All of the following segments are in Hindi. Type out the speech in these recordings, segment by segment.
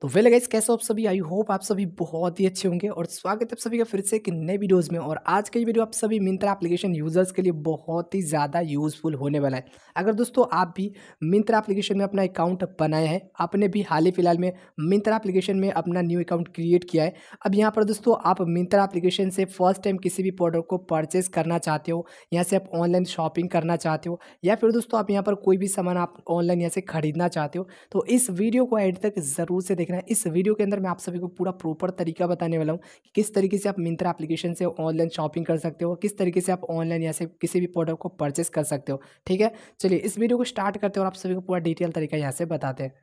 तो वेल गाइस कैसे आप सभी आई होप आप सभी बहुत ही अच्छे होंगे और स्वागत है आप सभी का फिर से एक नए वीडियोस में और आज का ये वीडियो आप सभी मिंत्रा एप्लीकेशन यूज़र्स के लिए बहुत ही ज़्यादा यूज़फुल होने वाला है अगर दोस्तों आप भी मिंत्रा एप्लीकेशन में अपना अकाउंट बनाए हैं आपने भी हाल ही फिलहाल में मिंत्रा एप्लीकेशन में अपना न्यू अकाउंट क्रिएट किया है अब यहाँ पर दोस्तों आप मिंत्रा एप्लीकेशन से फर्स्ट टाइम किसी भी प्रोडक्ट को परचेज करना चाहते हो यहाँ से आप ऑनलाइन शॉपिंग करना चाहते हो या फिर दोस्तों आप यहाँ पर कोई भी सामान आप ऑनलाइन यहाँ से खरीदना चाहते हो तो इस वीडियो को एंड तक ज़रूर से देख रहे हैं इस वीडियो के अंदर मैं आप सभी को पूरा प्रॉपर तरीका बताने वाला हूँ कि किस तरीके से आप मिंत्रा एप्लीकेशन से ऑनलाइन शॉपिंग कर सकते हो किस तरीके से आप ऑनलाइन या से किसी भी प्रोडक्ट को परचेस कर सकते हो ठीक है चलिए इस वीडियो को स्टार्ट करते हो और आप सभी को पूरा डिटेल तरीका यहाँ से बताते हैं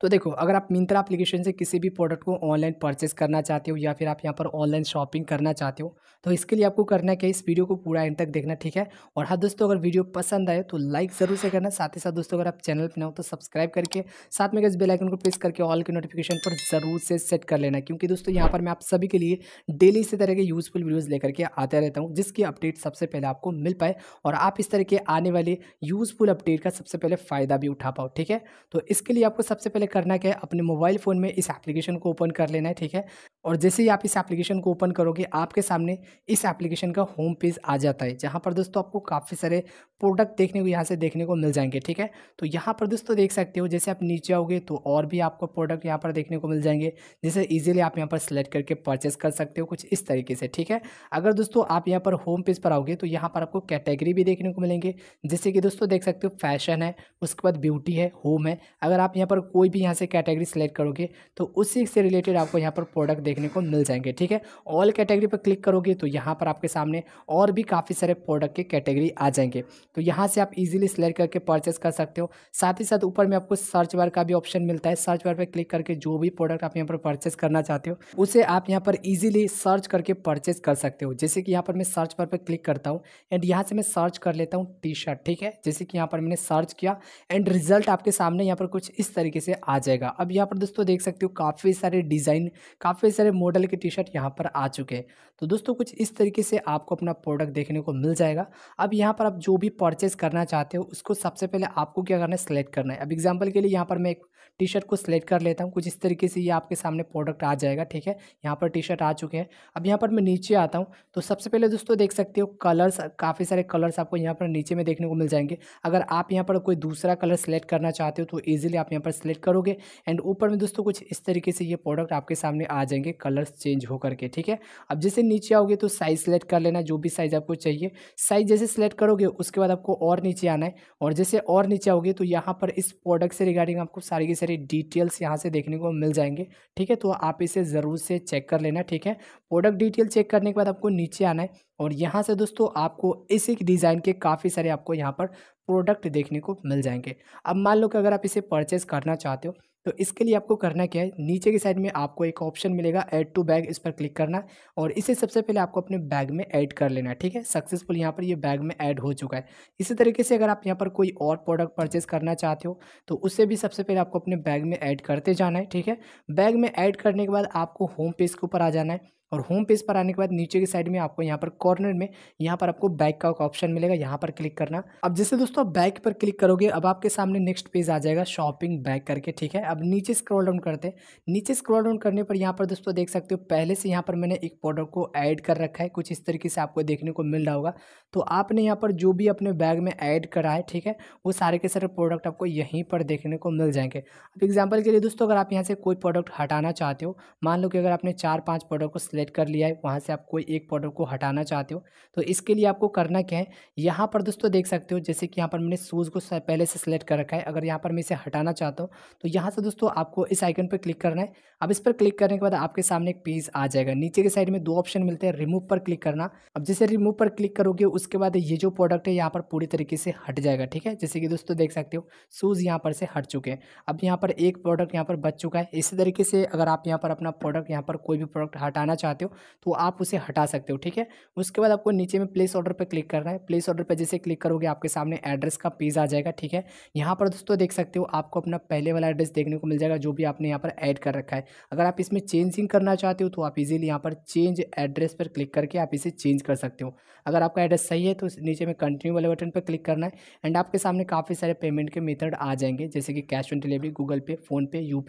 तो देखो अगर आप मिंत्रा एप्लीकेशन से किसी भी प्रोडक्ट को ऑनलाइन परचेस करना चाहते हो या फिर आप यहाँ पर ऑनलाइन शॉपिंग करना चाहते हो तो इसके लिए आपको करना है क्या इस वीडियो को पूरा एंड तक देखना ठीक है और हाँ दोस्तों अगर वीडियो पसंद आए तो लाइक ज़रूर से करना साथ ही साथ दोस्तों अगर आप चैनल पर ना हो तो सब्सक्राइब करके साथ में इस बेलाइकन को प्रेस करके ऑल के नोटिफिकेशन पर ज़रूर से सेट कर लेना क्योंकि दोस्तों यहाँ पर मैं आप सभी के लिए डेली इसी तरह के यूज़फुल वीडियोज़ लेकर के आते रहता हूँ जिसकी अपडेट सबसे पहले आपको मिल पाए और आप इस तरह के आने वाले यूज़फुल अपडेट का सबसे पहले फ़ायदा भी उठा पाओ ठीक है तो इसके लिए आपको सबसे पहले करना क्या है अपने मोबाइल फ़ोन में इस एप्लीकेशन को ओपन कर लेना है ठीक है और जैसे ही आप इस एप्लीकेशन को ओपन करोगे आपके सामने इस एप्लीकेशन का होम पेज आ जाता है जहाँ पर दोस्तों आपको काफ़ी सारे प्रोडक्ट देखने को यहाँ से देखने को मिल जाएंगे ठीक है तो यहाँ पर दोस्तों देख सकते हो जैसे आप नीचे आओगे तो और भी आपको प्रोडक्ट यहाँ पर देखने को मिल जाएंगे जैसे ईजिली आप यहाँ पर सेलेक्ट करके परचेस कर सकते हो कुछ इस तरीके से ठीक है अगर दोस्तों आप यहाँ पर होम पेज पर आओगे तो यहाँ पर आपको कैटेगरी भी देखने को मिलेंगे जैसे कि दोस्तों देख सकते हो फैशन है उसके बाद ब्यूटी है होम है अगर आप यहाँ पर कोई भी यहाँ से कैटेगरी सेलेक्ट करोगे तो उसी से रिलेटेड आपको यहाँ पर प्रोडक्ट देख देखने को मिल जाएंगे ठीक है ऑल कैटेगरी पर क्लिक करोगे तो यहाँ पर आपके सामने और भी काफ़ी सारे प्रोडक्ट के कैटेगरी आ जाएंगे तो यहाँ से आप इजीली सिलेक्ट करके परचेस कर सकते हो साथ ही साथ ऊपर में आपको सर्च बार का भी ऑप्शन मिलता है सर्च बार पर क्लिक करके जो भी प्रोडक्ट आप यहाँ पर परचेस करना चाहते हो उसे आप यहाँ पर ईजिली सर्च करके परचेस कर सकते हो जैसे कि यहाँ पर मैं सर्च बार पर क्लिक करता हूँ एंड यहाँ से मैं सर्च कर लेता हूँ टी शर्ट ठीक है जैसे कि यहाँ पर मैंने सर्च किया एंड रिजल्ट आपके सामने यहाँ पर कुछ इस तरीके से आ जाएगा अब यहाँ पर दोस्तों देख सकते हो काफ़ी सारे डिज़ाइन काफ़ी सारे सारे मॉडल के टी शर्ट यहाँ पर आ चुके हैं तो दोस्तों कुछ इस तरीके से आपको अपना प्रोडक्ट देखने को मिल जाएगा अब यहाँ पर आप जो भी परचेज करना चाहते हो उसको सबसे पहले आपको क्या करना है सेलेक्ट करना है अब एग्जाम्पल के लिए यहाँ पर मैं एक टी शर्ट को सिलेक्ट कर लेता हूँ कुछ इस तरीके से ये आपके सामने प्रोडक्ट आ जाएगा ठीक है यहाँ पर टी शर्ट आ चुके हैं अब यहाँ पर मैं नीचे आता हूँ तो सबसे पहले दोस्तों देख सकते हो कलर्स काफ़ी सारे कलर्स आपको यहाँ पर नीचे में देखने को मिल जाएंगे अगर आप यहाँ पर कोई दूसरा कलर सेलेक्ट करना चाहते हो तो ईजिली आप यहाँ पर सिलेक्ट करोगे एंड ऊपर में दोस्तों कुछ इस तरीके से ये प्रोडक्ट आपके सामने आ जाएंगे कलर्स चेंज हो करके ठीक है अब जैसे नीचे आओगे तो साइज़ सेलेक्ट कर लेना जो भी साइज़ आपको चाहिए साइज़ जैसे सेलेक्ट करोगे उसके बाद आपको और नीचे आना है और जैसे और नीचे आओगे तो यहाँ पर इस प्रोडक्ट से रिगार्डिंग आपको सारी की सारी डिटेल्स यहाँ से देखने को मिल जाएंगे ठीक है तो आप इसे ज़रूर से चेक कर लेना ठीक है प्रोडक्ट डिटेल चेक करने के बाद आपको नीचे आना है और यहाँ से दोस्तों आपको इसी डिज़ाइन के काफ़ी सारे आपको यहाँ पर प्रोडक्ट देखने को मिल जाएंगे अब मान लो कि अगर आप इसे परचेस करना चाहते हो तो इसके लिए आपको करना क्या है नीचे की साइड में आपको एक ऑप्शन मिलेगा ऐड टू बैग इस पर क्लिक करना और इसे सबसे पहले आपको अपने बैग में ऐड कर लेना है ठीक है सक्सेसफुल यहाँ पर ये बैग में ऐड हो चुका है इसी तरीके से अगर आप यहाँ पर कोई और प्रोडक्ट परचेस करना चाहते हो तो उससे भी सबसे पहले आपको अपने बैग में ऐड करते जाना है ठीक है बैग में ऐड करने के बाद आपको होम पेज के ऊपर आ जाना है और होम पेज पर आने के बाद नीचे की साइड में आपको यहाँ पर कॉर्नर में यहाँ पर आपको बैक का ऑप्शन मिलेगा यहाँ पर क्लिक करना अब जैसे दोस्तों आप बैक पर क्लिक करोगे अब आपके सामने नेक्स्ट पेज आ जाएगा शॉपिंग बैक करके ठीक है अब नीचे स्क्रॉल डाउन करते हैं नीचे स्क्रॉल डाउन करने पर यहाँ पर दोस्तों देख सकते हो पहले से यहाँ पर मैंने एक प्रोडक्ट को ऐड कर रखा है कुछ इस तरीके से आपको देखने को मिल रहा होगा तो आपने यहाँ पर जो भी अपने बैग में ऐड करा है ठीक है वो सारे के सारे प्रोडक्ट आपको यहीं पर देखने को मिल जाएंगे अब एग्जाम्पल के लिए दोस्तों अगर आप यहाँ से कोई प्रोडक्ट हटाना चाहते हो मान लो कि अगर आपने चार पाँच प्रोडक्ट को सेलेक्ट कर लिया है वहाँ से आप कोई एक प्रोडक्ट को हटाना चाहते हो तो इसके लिए आपको करना क्या है यहाँ पर दोस्तों देख सकते हो जैसे कि यहाँ पर मैंने शूज़ को पहले से सिलेक्ट कर रखा है अगर यहाँ पर मैं इसे हटाना चाहता हूँ तो यहाँ से दोस्तों आपको इस आइकन पर क्लिक करना है अब इस पर क्लिक करने के बाद आपके सामने एक पेज आ जाएगा नीचे के साइड में दो ऑप्शन मिलते हैं रिमूव पर क्लिक करना अब जैसे रिमूव पर क्लिक करोगे उसके बाद ये जो प्रोडक्ट है यहाँ पर पूरी तरीके से हट जाएगा ठीक है जैसे कि दोस्तों देख सकते हो शूज़ यहाँ पर से हट चुके हैं अब यहाँ पर एक प्रोडक्ट यहाँ पर बच चुका है इसी तरीके से अगर आप यहाँ पर अपना प्रोडक्ट यहाँ पर कोई भी प्रोडक्ट हटाना चाहते चाहते हो तो आप उसे हटा सकते हो ठीक है उसके बाद आपको नीचे में प्लेस ऑर्डर पर क्लिक करना है प्लेस ऑर्डर पर जैसे क्लिक करोगे आपके सामने एड्रेस का पेज आ जाएगा ठीक है यहाँ पर दोस्तों देख सकते हो आपको अपना पहले वाला एड्रेस देखने को मिल जाएगा जो भी आपने यहाँ पर ऐड कर रखा है अगर आप इसमें चेंजिंग करना चाहते हो तो आप इजीली यहाँ पर चेंज एड्रेस पर क्लिक करके आप इसे चेंज कर सकते हो अगर आपका एड्रेस सही है तो नीचे में कंटिन्यू वाले बटन पर क्लिक करना है एंड आपके सामने काफ़ी सारे पेमेंट के मेथड आ जाएंगे जैसे कि cash on delivery Google Pay PhonePe यू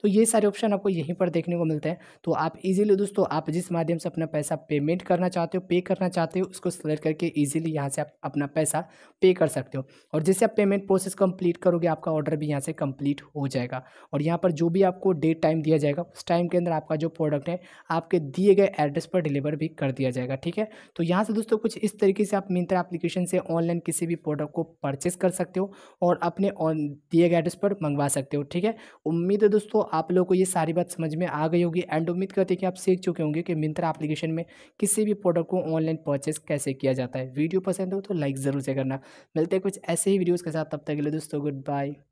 तो ये सारे ऑप्शन आपको यहीं पर देखने को मिलते हैं तो आप इजीली दोस्तों आप जिस माध्यम से अपना पैसा पेमेंट करना चाहते हो पे करना चाहते हो उसको सेलेक्ट करके इजीली यहाँ से आप अपना पैसा पे कर सकते हो और जैसे आप पेमेंट प्रोसेस कंप्लीट करोगे आपका ऑर्डर भी यहाँ से कंप्लीट हो जाएगा और यहाँ पर जो भी आपको डेट टाइम दिया जाएगा उस टाइम के अंदर आपका जो प्रोडक्ट है आपके दिए गए एड्रेस पर डिलीवर भी कर दिया जाएगा ठीक है तो यहाँ से दोस्तों कुछ इस तरीके से आप मिंत्रा एप्लीकेशन से ऑनलाइन किसी भी प्रोडक्ट को परचेस कर सकते हो और अपने ऑन दिए गए एड्रेस पर मंगवा सकते हो ठीक है उम्मीद है दोस्तों आप लोगों को ये सारी बात समझ में आ गई होगी एंड उम्मीद करते हैं कि आप सीख चुके चुके होंगे कि मिंत्रा एप्लीकेशन में किसी भी प्रोडक्ट को ऑनलाइन परचेस कैसे किया जाता है वीडियो पसंद हो तो लाइक ज़रूर से करना मिलते हैं कुछ ऐसे ही वीडियोज़ के साथ तब तक के लिए दोस्तों गुड बाय